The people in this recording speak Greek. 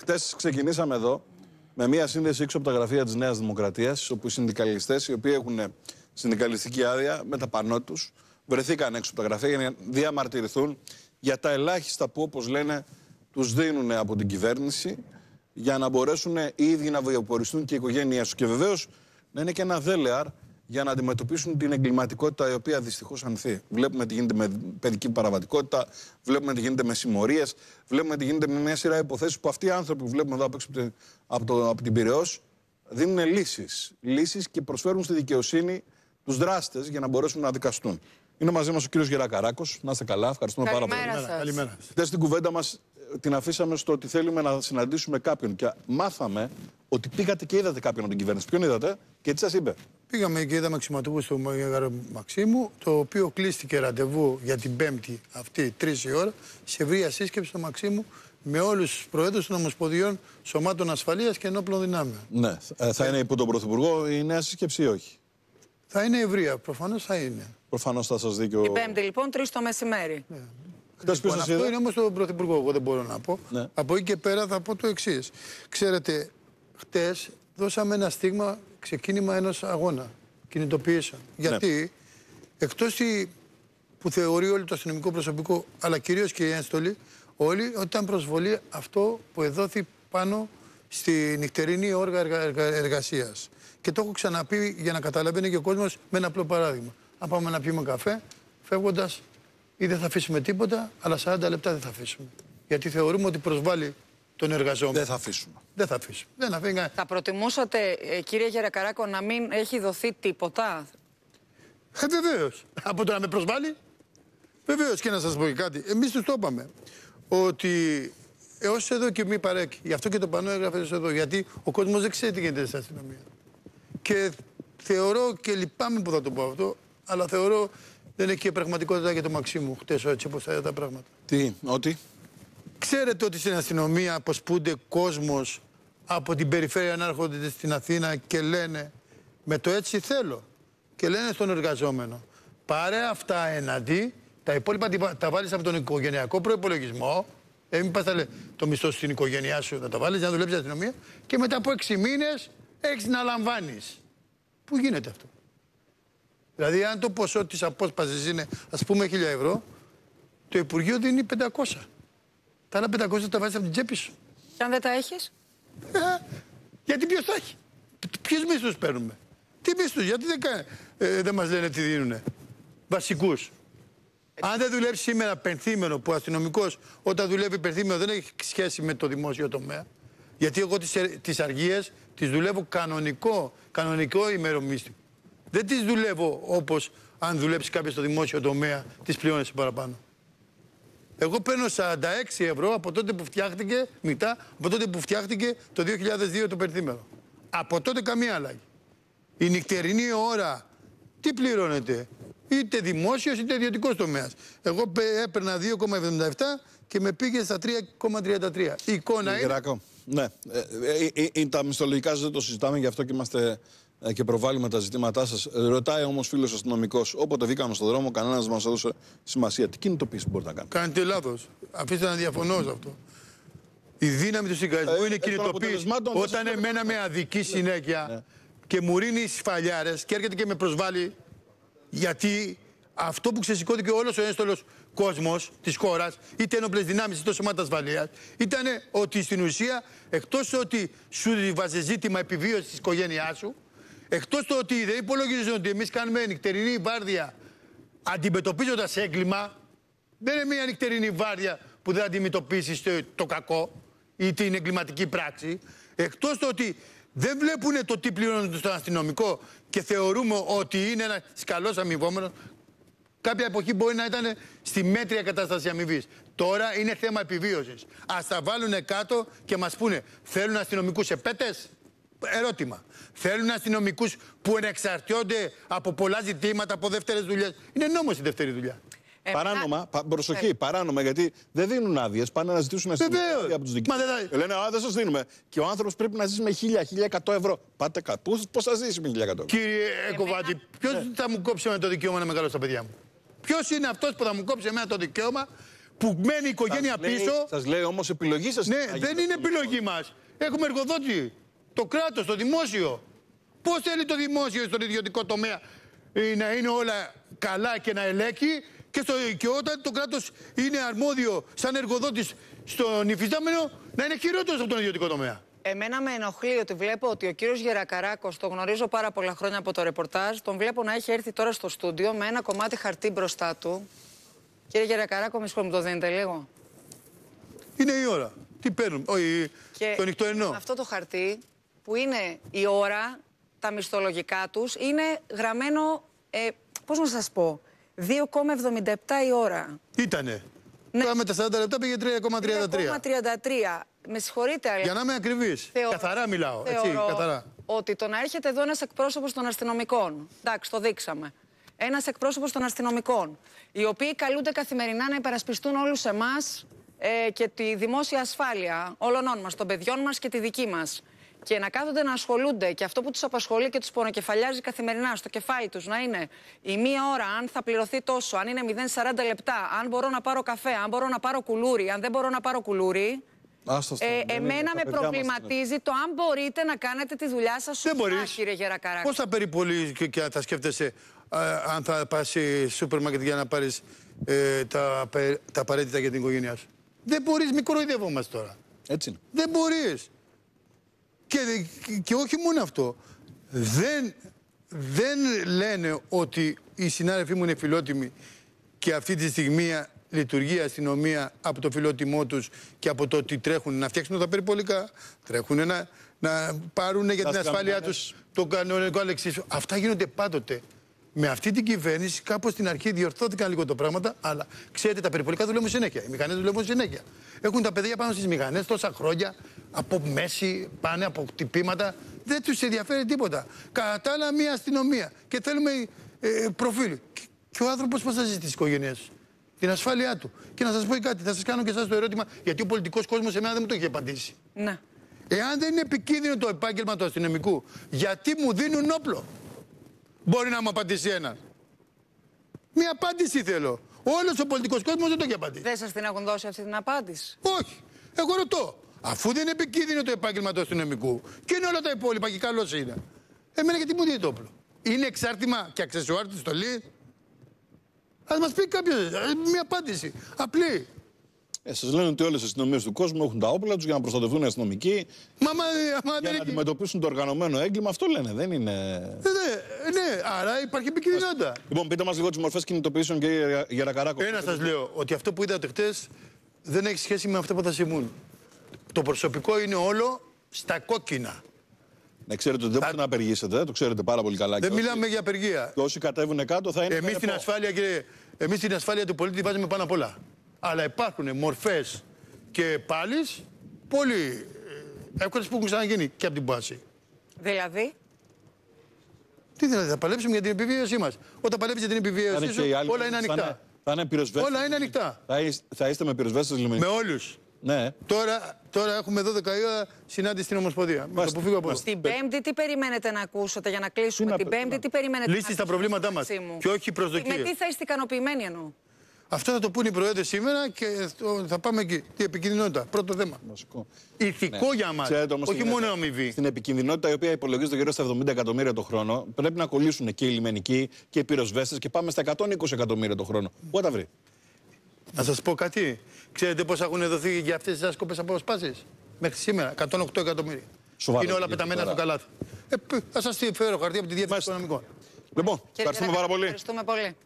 Χτες ξεκινήσαμε εδώ με μία σύνδεση έξω από τα γραφεία της Νέας Δημοκρατίας, όπου οι συνδικαλιστές, οι οποίοι έχουν συνδικαλιστική άδεια με τα πανό τους, βρεθήκαν έξω από τα γραφεία για να διαμαρτυρηθούν για τα ελάχιστα που, όπως λένε, τους δίνουν από την κυβέρνηση για να μπορέσουν οι ίδιοι να βιοποριστούν και οι οικογένειές τους. Και βεβαίως να είναι και ένα δέλεαρ για να αντιμετωπίσουν την εγκληματικότητα η οποία δυστυχώς ανθεί. Βλέπουμε τι γίνεται με παιδική παραβατικότητα, βλέπουμε τι γίνεται με συμμορίες, βλέπουμε τι γίνεται με μια σειρά υποθέσεις που αυτοί οι άνθρωποι που βλέπουμε εδώ απ' έξω από, από την Πυραιός δίνουν λύσεις. Λύσεις και προσφέρουν στη δικαιοσύνη τους δράστες για να μπορέσουν να δικαστούν. Είναι μαζί μας ο κύριος Γερακαράκος. Να είστε καλά, ευχαριστούμε πάρα πολύ. Καλημέρα. Χθε την κουβέντα μας ε, την αφήσαμε στο ότι θέλουμε να συναντήσουμε κάποιον και μάθαμε ότι πήγατε και είδατε κάποιον από την κυβέρνηση. Ποιον είδατε και τι σας είπε. Πήγαμε και είδαμε αξιωματούχο στο Μαγιαγάρο Μαξίμου, το οποίο κλείστηκε ραντεβού για την Πέμπτη αυτή, 3 ώρα, σε ευρία σύσκεψη στο Μαξίμου με όλους τους προέδρους των Ομοσποδιών Σωμάτων Ασφαλείας και Ενόπλων Δυνάμεων. Ναι. Ε, θα είναι υπό τον Πρωθυπουργό η νέα σύσκεψη ή όχι. Θα είναι ευρία. προφανώς θα είναι. Προφανώς θα σας δίκιο. Την Πέμπτη λοιπόν, τρεις το μεσημέρι. Ναι. Χτες λοιπόν, αυτό είναι όμως τον Πρωθυπουργό, εγώ δεν μπορώ να πω. Ναι. Από εκεί και πέρα θα πω το εξής. Ξέρετε, χτες δώσαμε ένα στίγμα ξεκίνημα ενό αγώνα. Κινητοποίησαν. Ναι. Γιατί ναι. εκτό που θεωρεί όλο το αστυνομικό προσωπικό, αλλά κυρίως και η ένστολοι, όλοι ότι ήταν προσβολή αυτό που εδόθη πάνω στη νυχτερινή όργα εργασίας. Και το έχω ξαναπεί για να καταλαβαίνει και ο κόσμος με ένα απλό παράδειγμα. Αν πάμε να πιούμε καφέ, φεύγοντας, ή δεν θα αφήσουμε τίποτα, αλλά 40 λεπτά δεν θα αφήσουμε. Γιατί θεωρούμε ότι προσβάλλει τον εργαζόμενο. Δεν θα αφήσουμε. Δεν θα αφήσουμε. Δεν αφήνει. Θα προτιμούσατε, ε, κύριε Γερακαράκο, να μην έχει δοθεί τίποτα. Ε, Βεβαίως. Από το να με προσβάλλει. Βεβαίως και να σας πω και κάτι. Εμείς τους το είπαμε. Ότι έως εδώ και μη παρέκει. Γι' αυτό και το πανό έγραφε εδώ. Γιατί ο κόσμος δεν ξέρει τι γίνεται στην αστυνομία. Και θεωρώ και λυπάμαι που θα το πω αυτό, αλλά θεωρώ δεν έχει και πραγματικότητα για το μαξί μου χτες έτσι όπως τα πράγματα. Τι, ότι. Ξέρετε ότι στην αστυνομία αποσπούνται κόσμος από την περιφέρεια να έρχονται στην Αθήνα και λένε με το έτσι θέλω και λένε στον εργαζόμενο πάρε αυτά έναντι, τα υπόλοιπα τα βάλεις από τον οικογενειακό προϋπολογισμό ε, μην πας το μισθό στην οικογένειά σου να τα βάλεις, να δουλέψεις στην αστυνομία και μετά από 6 μήνες έχεις να λαμβάνεις. Πού γίνεται αυτό. Δηλαδή αν το ποσό της απόσπασης είναι ας πούμε 1000 ευρώ, το Υπουργείο δίνει 500. Τα άλλα 500 τα βάζεις από την τσέπη σου. Και αν δεν τα έχεις. Ε, γιατί ποιος τα έχει. Ποιους μισθούς παίρνουμε. Τι μισθούς, γιατί δεν, ε, δεν μας λένε τι δίνουν. Βασικούς. Αν δεν δουλέψει σήμερα πενθήμενο που ο αστυνομικός όταν δουλεύει πενθήμενο δεν έχει σχέση με το δημόσιο τομέα. Γιατί εγώ τις, αργίε αργίες δουλεύω κανονικό, κανονικό ημερομίστη. Δεν τις δουλεύω όπως αν δουλέψει κάποιος στο δημόσιο τομέα, τις πληρώνεις παραπάνω. Εγώ παίρνω 46 ευρώ από τότε που φτιάχτηκε, μητά, από τότε που φτιάχτηκε το 2002 το περθήμερο. Από τότε καμία αλλαγή. Η νυχτερινή ώρα τι πληρώνεται, είτε δημόσιος είτε ιδιωτικός τομέας. Εγώ έπαιρνα 2,77 και με πήγε στα 3,33. Η εικόνα είναι. Ναι, ε, ε, ε, ε τα μισθολογικά δεν το συζητάμε, γι' αυτό και είμαστε ε, και προβάλλουμε τα ζητήματά σας. Ε, ρωτάει όμως φίλος αστυνομικός, όποτε βγήκαμε στον δρόμο, κανένας μας έδωσε σημασία. Τι κινητοποίηση μπορεί να κάνει. Κάνετε λάθος. Αφήστε να διαφωνώ σε αυτό. Η δύναμη του συγκρατισμού ε, είναι ε, κινητοποίηση. Όταν εμένα με αδική ναι. συνέχεια ναι. και μου ρίνει σφαλιάρες και έρχεται και με προσβάλλει γιατί αυτό που ξεσηκώθηκε όλος ο ένστολος κόσμος της χώρας, είτε ενόπλε δυνάμεις είτε σώματα ασφαλείας, ήταν ότι στην ουσία εκτός ότι σου βάζει ζήτημα επιβίωσης της οικογένειάς σου, Εκτός το ότι δεν υπολογίζουν ότι εμείς κάνουμε νυχτερινή βάρδια αντιμετωπίζοντας έγκλημα, δεν είναι μια νυχτερινή βάρδια που δεν αντιμετωπίσεις το, κακό ή την εγκληματική πράξη. Εκτός το ότι δεν βλέπουν το τι πληρώνονται στον αστυνομικό και θεωρούμε ότι είναι ένας καλός αμοιβόμενος. Κάποια εποχή μπορεί να ήταν στη μέτρια κατάσταση αμοιβής. Τώρα είναι θέμα επιβίωσης. Ας τα βάλουν κάτω και μας πούνε, θέλουν αστυνομικούς επέτες ερώτημα. Θέλουν αστυνομικούς που ενεξαρτιόνται από πολλά ζητήματα, από δεύτερες δουλειές. Είναι νόμος η δεύτερη δουλειά. Ε, παράνομα, πα, προσοχή, ε, παράνομα, γιατί δεν δίνουν άδειες. Πάνε να ζητήσουν αστυνομικού από τους δικού του. Λένε, Α, δεν σας δίνουμε. Και ο άνθρωπος πρέπει να ζήσει με 1000-1100 ευρώ. Πάτε κάπου, πώς θα ζήσει με 1100 ευρώ. Κύριε Εκοβάτη, ποιος ναι. θα μου κόψει με το δικαίωμα να μεγαλώσω τα παιδιά μου. Ποιος είναι αυτός που θα μου κόψει εμένα το δικαίωμα που μένει η οικογένεια σας πίσω. Σας λέει όμως επιλογή σας. Ναι, δεν είναι επιλογή μας. Έχουμε εργοδότη το κράτος, το δημόσιο. Πώς θέλει το δημόσιο στον ιδιωτικό τομέα ε, να είναι όλα καλά και να ελέγχει και, στο, και όταν το κράτος είναι αρμόδιο σαν εργοδότης στον υφιστάμενο να είναι χειρότερος από τον ιδιωτικό τομέα. Εμένα με ενοχλεί ότι βλέπω ότι ο κύριος Γερακαράκος, τον γνωρίζω πάρα πολλά χρόνια από το ρεπορτάζ, τον βλέπω να έχει έρθει τώρα στο στούντιο με ένα κομμάτι χαρτί μπροστά του. Κύριε Γερακαράκο, μισό μου το δίνετε λίγο. Είναι η ώρα. Τι παίρνουμε. όχι, το Αυτό το χαρτί που είναι η ώρα, τα μισθολογικά τους, είναι γραμμένο, ε, πώς να σας πω, 2,77 η ώρα. Ήτανε. Ναι. Τώρα με τα 40 λεπτά πήγε 3,33. 3,33. Με συγχωρείτε, αλλά. Για να είμαι ακριβής. Καθαρά μιλάω. έτσι, καθαρά. Ότι το να έρχεται εδώ ένας εκπρόσωπος των αστυνομικών. Εντάξει, το δείξαμε. Ένας εκπρόσωπος των αστυνομικών. Οι οποίοι καλούνται καθημερινά να υπερασπιστούν όλους εμάς ε, και τη δημόσια ασφάλεια όλων μας, των παιδιών μας και τη δική μας και να κάθονται να ασχολούνται και αυτό που τους απασχολεί και τους πονοκεφαλιάζει καθημερινά στο κεφάλι τους να είναι η μία ώρα, αν θα πληρωθεί τόσο, αν είναι 0,40 λεπτά, αν μπορώ να πάρω καφέ, αν μπορώ να πάρω κουλούρι, αν δεν μπορώ να πάρω κουλούρι. Άστος, ε, ναι, εμένα με ναι. προβληματίζει το αν μπορείτε να κάνετε τη δουλειά σας σωστά, μπορείς. κύριε Γερακαράκη. Πώς θα περιπολίζει και, και θα σκέφτεσαι ε, αν θα πας σούπερ μάρκετ για να πάρεις ε, τα, τα απαραίτητα για την οικογένειά σου. Δεν μπορείς, μην τώρα. Έτσι Δεν μπορείς. Και, όχι μόνο αυτό. Δεν, δεν λένε ότι οι συνάδελφοί μου είναι φιλότιμοι και αυτή τη στιγμή λειτουργεί η αστυνομία από το φιλότιμό τους και από το ότι τρέχουν να φτιάξουν τα περιπολικά, τρέχουν να, να πάρουν για την ασφάλειά του τον κανονικό αλεξίσιο. Αυτά γίνονται πάντοτε με αυτή την κυβέρνηση κάπως στην αρχή διορθώθηκαν λίγο τα πράγματα, αλλά ξέρετε τα περιπολικά δουλεύουν συνέχεια. Οι μηχανές δουλεύουν συνέχεια. Έχουν τα παιδιά πάνω στις μηχανές τόσα χρόνια, από μέση, πάνε από χτυπήματα. Δεν τους ενδιαφέρει τίποτα. Κατάλληλα μια αστυνομία. Και θέλουμε ε, προφίλ. Και, ο άνθρωπος πώς θα ζήσει τις οικογένειές του. Την ασφάλειά του. Και να σας πω κάτι, θα σας κάνω και εσάς το ερώτημα, γιατί ο πολιτικός κόσμος σε δεν μου το έχει απαντήσει. Ναι. Εάν δεν είναι επικίνδυνο το επάγγελμα του αστυνομικού, γιατί μου δίνουν όπλο. Μπορεί να μου απαντήσει ένας. Μία απάντηση θέλω. Όλος ο πολιτικός κόσμος δεν το έχει απαντήσει. Δεν σας την έχουν δώσει αυτή την απάντηση. Όχι. Εγώ ρωτώ. Αφού δεν είναι επικίνδυνο το επάγγελμα του αστυνομικού και είναι όλα τα υπόλοιπα και καλώ είναι. Εμένα γιατί μου δίνει το όπλο. Είναι εξάρτημα και αξεσουάρ τη στολή. Ας μας πει κάποιος μια απάντηση. Απλή. Ε, σας λένε ότι όλες οι αστυνομίες του κόσμου έχουν τα όπλα τους για να προστατευτούν οι αστυνομικοί. Μα, μα, ε, μα, για να αντιμετωπίσουν το οργανωμένο έγκλημα. Αυτό λένε, δεν είναι. Ε, ε, ναι, άρα υπάρχει επικίνδυνοτητα. Λοιπόν, πείτε μας λίγο τις μορφές κινητοποιήσεων, κύριε Γερακαράκο. Ένα σας λέω ότι αυτό που είδατε χτες δεν έχει σχέση με αυτό που θα συμβούν. Το προσωπικό είναι όλο στα κόκκινα. Να ξέρετε ότι δεν μπορείτε να απεργήσετε, ε, το ξέρετε πάρα πολύ καλά. Δεν μιλάμε για απεργία. Και όσοι κατέβουν κάτω θα είναι. Εμείς την, ασφάλεια, εμείς την ασφάλεια του πολίτη βάζουμε πάνω απ' όλα. Αλλά υπάρχουν μορφές και πάλι πολύ ε, εύκολες που έχουν ξαναγίνει και από την πάση. Δηλαδή. Τι δηλαδή, θα παλέψουμε για την επιβίωσή μας. Όταν παλέψει για την επιβίωσή σου, όλα είναι ανοιχτά. Θα, είναι πυροσβέστες. Όλα είναι ανοιχτά. Θα, θα είστε με πυροσβέστες λιμενικού. Με όλους. Ναι. Τώρα, τώρα έχουμε 12 η ώρα συνάντηση στην Ομοσπονδία. Μας, το αποφύγω από Στην Πέμπτη τι περιμένετε να ακούσετε για να κλείσουμε. την Πέμπτη τι περιμένετε να ακούσετε. Λύσει τα προβλήματά μας. Και όχι προσδοκίες. Με τι θα είστε ικανοποιημένοι εννοώ. Αυτό θα το πούνε οι προέδρες σήμερα και θα πάμε εκεί. Τι επικίνδυνοτητα. Πρώτο θέμα. Βασικό. Ηθικό ναι. για μας. Όχι μόνο ε- αμοιβή. Στην επικίνδυνοτητα, η οποία υπολογίζεται γύρω στα 70 εκατομμύρια το χρόνο, πρέπει να κολλήσουν και οι λιμενικοί και οι πυροσβέστες και πάμε στα 120 εκατομμύρια το χρόνο. Πού θα τα βρει. Να σας πω κάτι. Ξέρετε πόσα έχουν δοθεί για αυτές τις άσκοπες αποσπάσεις μέχρι σήμερα. 108 εκατομμύρια. Είναι όλα πεταμένα στο καλάθι. Ε, θα σας φέρω χαρτί από τη Διεύθυνση Οικονομικών. Λοιπόν, πάρα Ευχαριστούμε πολύ.